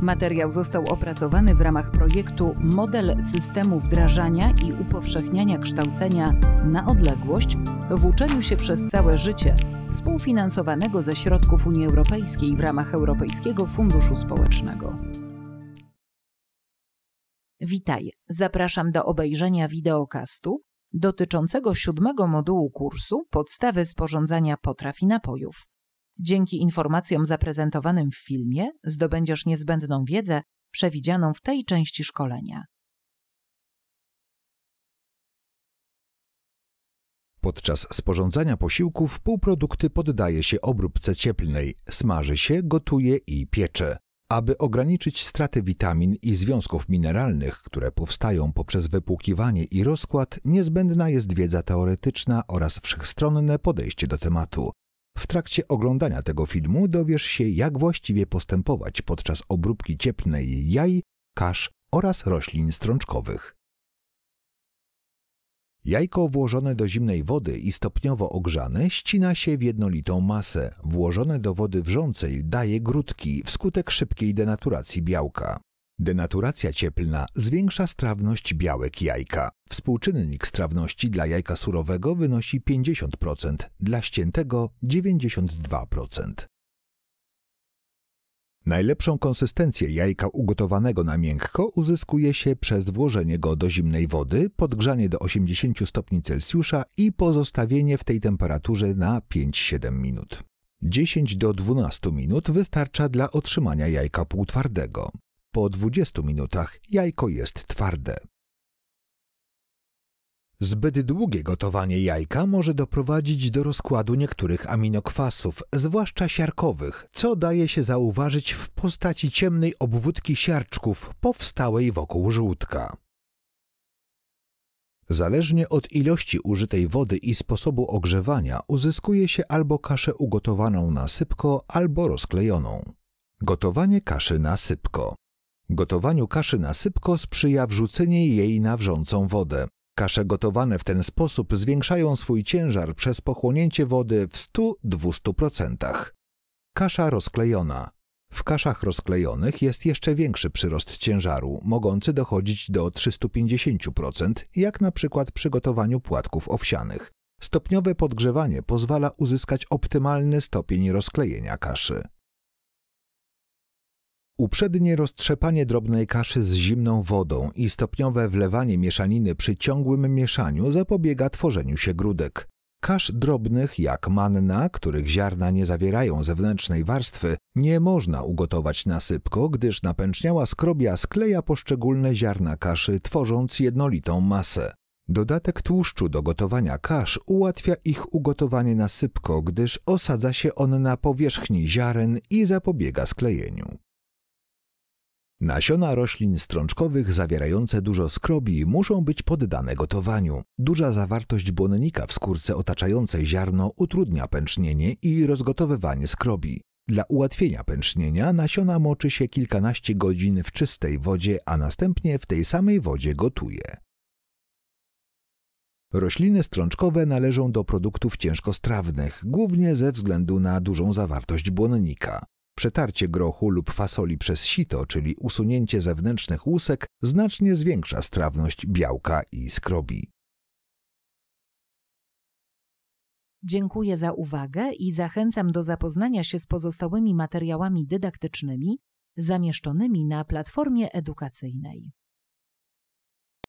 Materiał został opracowany w ramach projektu Model systemu wdrażania i upowszechniania kształcenia na odległość w uczeniu się przez całe życie, współfinansowanego ze środków Unii Europejskiej w ramach Europejskiego Funduszu Społecznego. Witaj, zapraszam do obejrzenia wideokastu dotyczącego siódmego modułu kursu Podstawy sporządzania potraw i napojów. Dzięki informacjom zaprezentowanym w filmie zdobędziesz niezbędną wiedzę przewidzianą w tej części szkolenia. Podczas sporządzania posiłków półprodukty poddaje się obróbce cieplnej, smaży się, gotuje i piecze. Aby ograniczyć straty witamin i związków mineralnych, które powstają poprzez wypłukiwanie i rozkład, niezbędna jest wiedza teoretyczna oraz wszechstronne podejście do tematu. W trakcie oglądania tego filmu dowiesz się, jak właściwie postępować podczas obróbki cieplnej jaj, kasz oraz roślin strączkowych. Jajko włożone do zimnej wody i stopniowo ogrzane ścina się w jednolitą masę. Włożone do wody wrzącej daje grudki wskutek szybkiej denaturacji białka. Denaturacja cieplna zwiększa strawność białek jajka. Współczynnik strawności dla jajka surowego wynosi 50%, dla ściętego 92%. Najlepszą konsystencję jajka ugotowanego na miękko uzyskuje się przez włożenie go do zimnej wody, podgrzanie do 80 stopni Celsjusza i pozostawienie w tej temperaturze na 5-7 minut. 10 do 12 minut wystarcza dla otrzymania jajka półtwardego po 20 minutach jajko jest twarde. Zbyt długie gotowanie jajka może doprowadzić do rozkładu niektórych aminokwasów, zwłaszcza siarkowych, co daje się zauważyć w postaci ciemnej obwódki siarczków powstałej wokół żółtka. Zależnie od ilości użytej wody i sposobu ogrzewania uzyskuje się albo kaszę ugotowaną na sypko, albo rozklejoną. Gotowanie kaszy na sypko. Gotowaniu kaszy na sypko sprzyja wrzucenie jej na wrzącą wodę. Kasze gotowane w ten sposób zwiększają swój ciężar przez pochłonięcie wody w 100-200%. Kasza rozklejona. W kaszach rozklejonych jest jeszcze większy przyrost ciężaru, mogący dochodzić do 350%, jak na przykład przy gotowaniu płatków owsianych. Stopniowe podgrzewanie pozwala uzyskać optymalny stopień rozklejenia kaszy. Uprzednie roztrzepanie drobnej kaszy z zimną wodą i stopniowe wlewanie mieszaniny przy ciągłym mieszaniu zapobiega tworzeniu się grudek. Kasz drobnych jak manna, których ziarna nie zawierają zewnętrznej warstwy, nie można ugotować na sypko, gdyż napęczniała skrobia skleja poszczególne ziarna kaszy, tworząc jednolitą masę. Dodatek tłuszczu do gotowania kasz ułatwia ich ugotowanie na sypko, gdyż osadza się on na powierzchni ziaren i zapobiega sklejeniu. Nasiona roślin strączkowych zawierające dużo skrobi muszą być poddane gotowaniu. Duża zawartość błonnika w skórce otaczającej ziarno utrudnia pęcznienie i rozgotowywanie skrobi. Dla ułatwienia pęcznienia nasiona moczy się kilkanaście godzin w czystej wodzie, a następnie w tej samej wodzie gotuje. Rośliny strączkowe należą do produktów ciężkostrawnych, głównie ze względu na dużą zawartość błonnika. Przetarcie grochu lub fasoli przez sito, czyli usunięcie zewnętrznych łusek, znacznie zwiększa strawność białka i skrobi. Dziękuję za uwagę i zachęcam do zapoznania się z pozostałymi materiałami dydaktycznymi zamieszczonymi na platformie edukacyjnej.